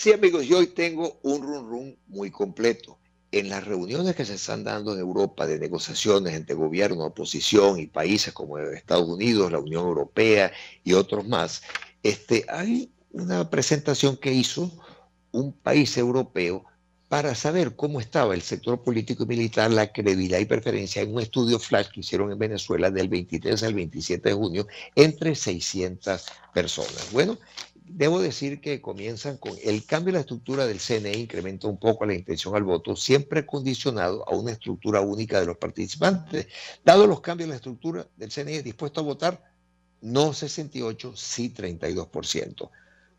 Sí, amigos, yo hoy tengo un run run muy completo. En las reuniones que se están dando en Europa de negociaciones entre gobierno, oposición y países como Estados Unidos, la Unión Europea y otros más, este, hay una presentación que hizo un país europeo para saber cómo estaba el sector político y militar, la credibilidad y preferencia en un estudio flash que hicieron en Venezuela del 23 al 27 de junio entre 600 personas. Bueno, Debo decir que comienzan con el cambio de la estructura del CNE, incrementa un poco la intención al voto, siempre condicionado a una estructura única de los participantes. Dado los cambios en la estructura del CNE, dispuesto a votar no 68, sí 32%.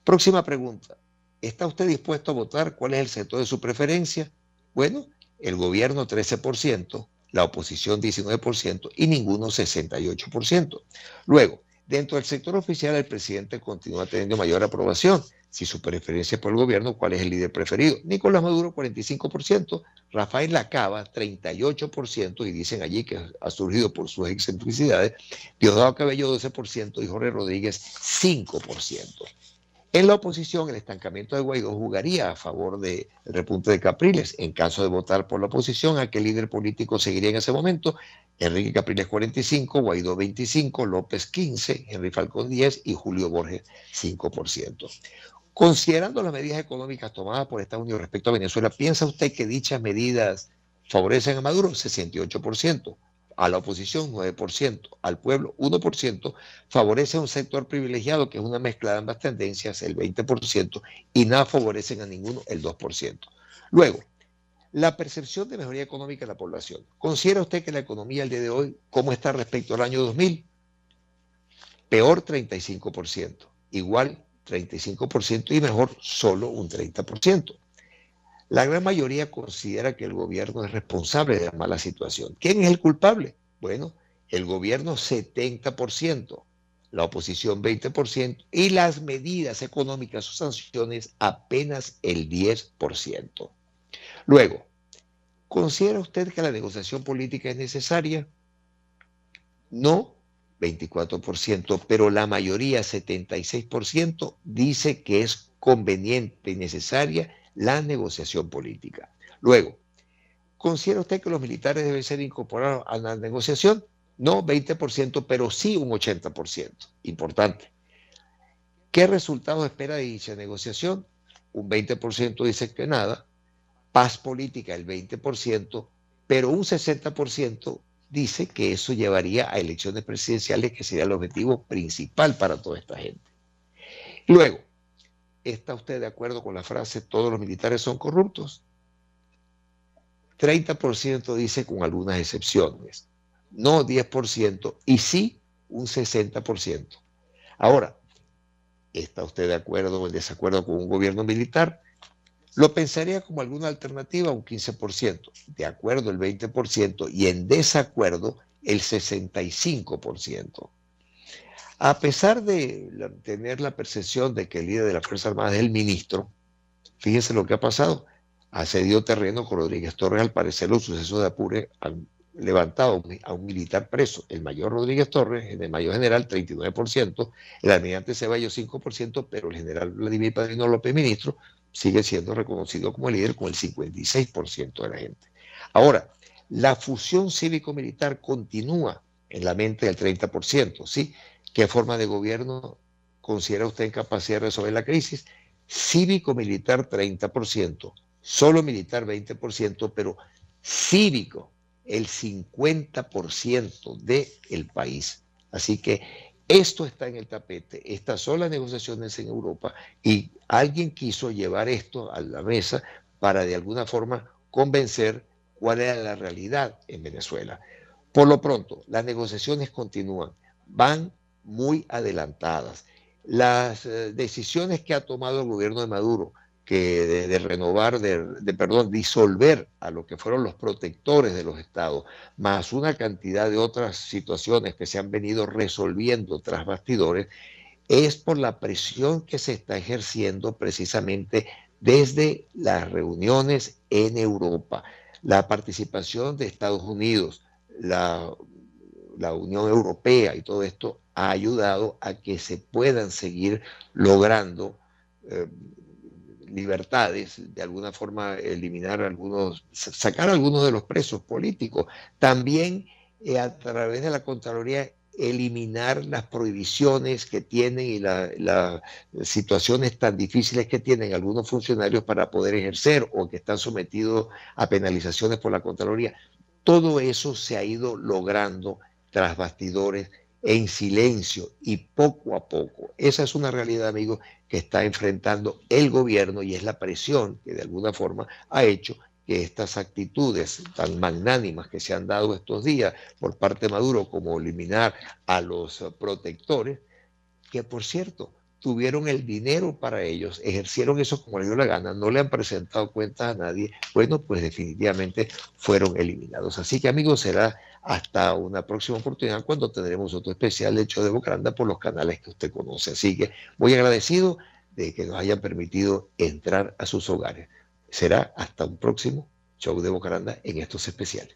Próxima pregunta. ¿Está usted dispuesto a votar cuál es el sector de su preferencia? Bueno, el gobierno 13%, la oposición 19% y ninguno 68%. Luego, Dentro del sector oficial, el presidente continúa teniendo mayor aprobación. Si su preferencia es por el gobierno, ¿cuál es el líder preferido? Nicolás Maduro, 45%, Rafael Lacaba, 38%, y dicen allí que ha surgido por sus excentricidades, Diosdado Cabello, 12%, y Jorge Rodríguez, 5%. En la oposición, el estancamiento de Guaidó jugaría a favor del de repunte de Capriles. En caso de votar por la oposición, ¿a qué líder político seguiría en ese momento? Enrique Capriles 45, Guaidó 25, López 15, Henry Falcón 10 y Julio Borges 5%. Considerando las medidas económicas tomadas por Estados Unidos respecto a Venezuela, ¿piensa usted que dichas medidas favorecen a Maduro? 68% a la oposición 9%, al pueblo 1%, favorece a un sector privilegiado que es una mezcla de ambas tendencias, el 20%, y nada favorecen a ninguno, el 2%. Luego, la percepción de mejoría económica de la población. ¿Considera usted que la economía al día de hoy, cómo está respecto al año 2000? Peor 35%, igual 35% y mejor solo un 30%. La gran mayoría considera que el gobierno es responsable de la mala situación. ¿Quién es el culpable? Bueno, el gobierno 70%, la oposición 20% y las medidas económicas o sanciones apenas el 10%. Luego, ¿considera usted que la negociación política es necesaria? No, 24%, pero la mayoría, 76%, dice que es conveniente y necesaria la negociación política. Luego, ¿considera usted que los militares deben ser incorporados a la negociación? No 20%, pero sí un 80%. Importante. ¿Qué resultado espera de dicha negociación? Un 20% dice que nada, paz política el 20%, pero un 60% dice que eso llevaría a elecciones presidenciales, que sería el objetivo principal para toda esta gente. Luego, ¿Está usted de acuerdo con la frase todos los militares son corruptos? 30% dice con algunas excepciones, no 10% y sí un 60%. Ahora, ¿está usted de acuerdo o en desacuerdo con un gobierno militar? Lo pensaría como alguna alternativa, un 15%, de acuerdo el 20% y en desacuerdo el 65%. A pesar de tener la percepción de que el líder de las Fuerzas Armadas es el ministro, fíjense lo que ha pasado. Ha cedido terreno con Rodríguez Torres, al parecer los sucesos de Apure han levantado a un militar preso. El mayor Rodríguez Torres, el mayor general, 39%, el almirante Ceballos, 5%, pero el general Vladimir Padrino López, ministro, sigue siendo reconocido como el líder con el 56% de la gente. Ahora, la fusión cívico-militar continúa en la mente del 30%, ¿sí? ¿Qué forma de gobierno considera usted en capacidad de resolver la crisis? Cívico-militar 30%, solo militar 20%, pero cívico el 50% del de país. Así que esto está en el tapete, estas son las negociaciones en Europa y alguien quiso llevar esto a la mesa para de alguna forma convencer cuál era la realidad en Venezuela. Por lo pronto, las negociaciones continúan, van muy adelantadas. Las eh, decisiones que ha tomado el gobierno de Maduro, que de, renovar, de, perdón, disolver a lo que fueron los protectores de los estados, más una cantidad de otras situaciones que se han venido resolviendo tras bastidores, es por la presión que se está ejerciendo precisamente desde las reuniones en Europa, la participación de Estados Unidos, la, la Unión Europea y todo esto ha ayudado a que se puedan seguir logrando eh, libertades, de alguna forma eliminar algunos, sacar algunos de los presos políticos. También eh, a través de la Contraloría eliminar las prohibiciones que tienen y las situaciones tan difíciles que tienen algunos funcionarios para poder ejercer o que están sometidos a penalizaciones por la Contraloría. Todo eso se ha ido logrando tras bastidores en silencio y poco a poco. Esa es una realidad, amigos, que está enfrentando el gobierno y es la presión que de alguna forma ha hecho que estas actitudes tan magnánimas que se han dado estos días por parte de Maduro, como eliminar a los protectores, que por cierto, tuvieron el dinero para ellos, ejercieron eso como les dio la gana, no le han presentado cuentas a nadie, bueno, pues definitivamente fueron eliminados. Así que amigos, será hasta una próxima oportunidad cuando tendremos otro especial hecho de Bocaranda por los canales que usted conoce. Así que muy agradecido de que nos hayan permitido entrar a sus hogares. Será hasta un próximo show de Bocaranda en estos especiales.